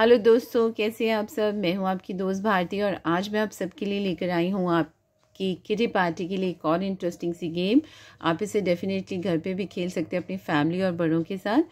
hello दोस्तों कैसे हैं आप सब मैं हूं आपकी दोस्त भारती और आज मैं आप सबके लिए लेकर आई हूं आपकी किटी पार्टी के लिए एक और इंटरेस्टिंग सी गेम आप इसे डेफिनेटली घर पे भी खेल सकते हैं अपनी फैमिली और बड़ों के साथ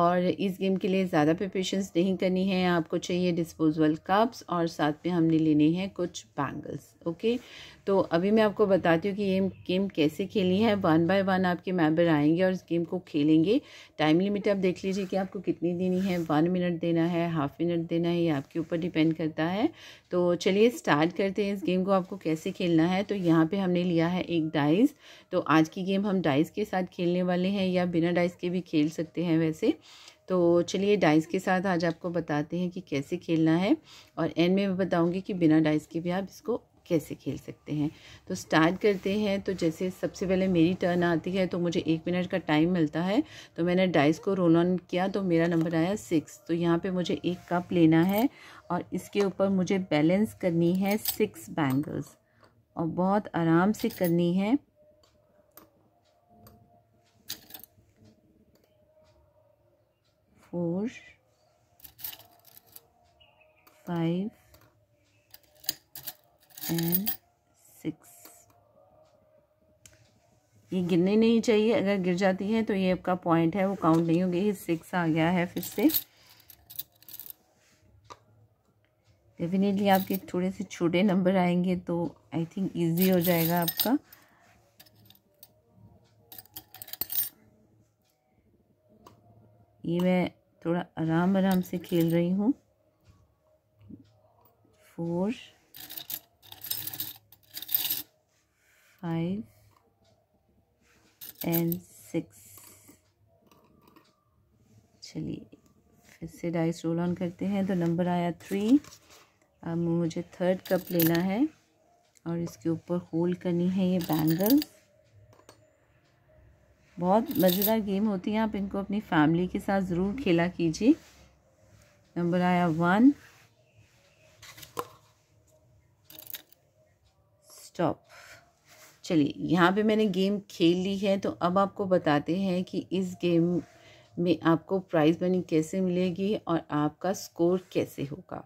और इस गेम के लिए ज़्यादा प्रिपरेशंस नहीं करनी है आपको चाहिए डिस्पोजल कप्स और साथ में हमने लेने हैं कुछ बैंगल्स ओके तो अभी मैं आपको बताती हूँ कि ये गेम कैसे खेली है वन बाय वन आपके मेंबर आएंगे और इस गेम को खेलेंगे टाइम लिमिट आप देख लीजिए कि आपको कितनी देनी है वन मिनट देना है हाफ मिनट देना है ये आपके ऊपर डिपेंड करता है तो चलिए स्टार्ट करते हैं इस गेम को आपको कैसे खेलना है तो यहाँ पर हमने लिया है एक डाइस तो आज की गेम हम डाइस के साथ खेलने वाले हैं या बिना डाइस के भी खेल सकते हैं वैसे तो चलिए डाइस के साथ आज आपको बताते हैं कि कैसे खेलना है और एंड में मैं बताऊंगी कि बिना डाइस के भी आप इसको कैसे खेल सकते हैं तो स्टार्ट करते हैं तो जैसे सबसे पहले मेरी टर्न आती है तो मुझे एक मिनट का टाइम मिलता है तो मैंने डाइस को रोल ऑन किया तो मेरा नंबर आया सिक्स तो यहाँ पे मुझे एक कप लेना है और इसके ऊपर मुझे बैलेंस करनी है सिक्स बैंगल्स और बहुत आराम से करनी है फोर फाइव एंड सिक्स ये गिरनी नहीं चाहिए अगर गिर जाती है तो ये आपका पॉइंट है वो काउंट नहीं होगी ये सिक्स आ गया है फिर से डेफिनेटली आपके थोड़े से छोटे नंबर आएंगे तो आई थिंक इजी हो जाएगा आपका ये मैं थोड़ा आराम आराम से खेल रही हूँ फोर five एंड सिक्स चलिए फिर से डाइस रोल ऑन करते हैं तो नंबर आया थ्री अब मुझे थर्ड कप लेना है और इसके ऊपर होल्ड करनी है ये बैंगल बहुत मज़ेदार गेम होती है आप इनको अपनी फैमिली के साथ ज़रूर खेला कीजिए नंबर आया वन स्टॉप चलिए यहाँ पे मैंने गेम खेल ली है तो अब आपको बताते हैं कि इस गेम में आपको प्राइज़ मनी कैसे मिलेगी और आपका स्कोर कैसे होगा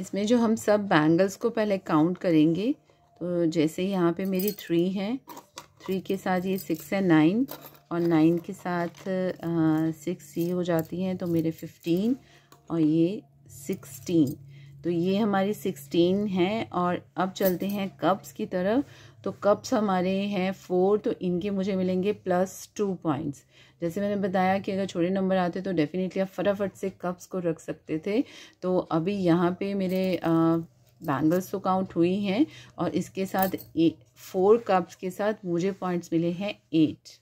इसमें जो हम सब बैंगल्स को पहले काउंट करेंगे तो जैसे यहाँ पे मेरी थ्री हैं थ्री के साथ ये सिक्स है नाइन और नाइन के साथ सिक्स ये हो जाती हैं तो मेरे फिफ्टीन और ये सिक्सटीन तो ये हमारी सिक्सटीन है और अब चलते हैं कप्स की तरफ तो कप्स हमारे हैं फोर तो इनके मुझे मिलेंगे प्लस टू पॉइंट्स जैसे मैंने बताया कि अगर छोटे नंबर आते तो डेफ़िनेटली आप फटाफट से कप्स को रख सकते थे तो अभी यहाँ पे मेरे बैंगल्स तो काउंट हुई हैं और इसके साथ ए, फोर कप्स के साथ मुझे पॉइंट्स मिले हैं एट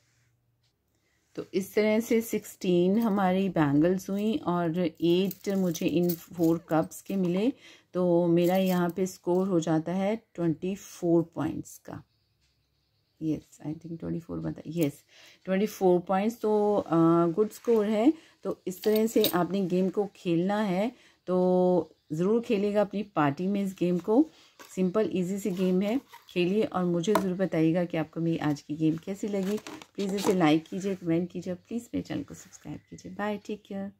तो इस तरह से सिक्सटीन हमारी बैंगल्स हुई और एट मुझे इन फोर कप्स के मिले तो मेरा यहाँ पे स्कोर हो जाता है ट्वेंटी फोर पॉइंट्स का yes I think twenty four बता यस ट्वेंटी फोर पॉइंट्स तो गुड uh, स्कोर है तो इस तरह से आपने गेम को खेलना है तो ज़रूर खेलेगा अपनी पार्टी में इस गेम को सिंपल इजी सी गेम है खेलिए और मुझे ज़रूर बताइएगा कि आपको मेरी आज की गेम कैसी लगी प्लीज़ इसे लाइक कीजिए कमेंट कीजिए प्लीज़ मेरे चैनल को सब्सक्राइब कीजिए बाय टेक केयर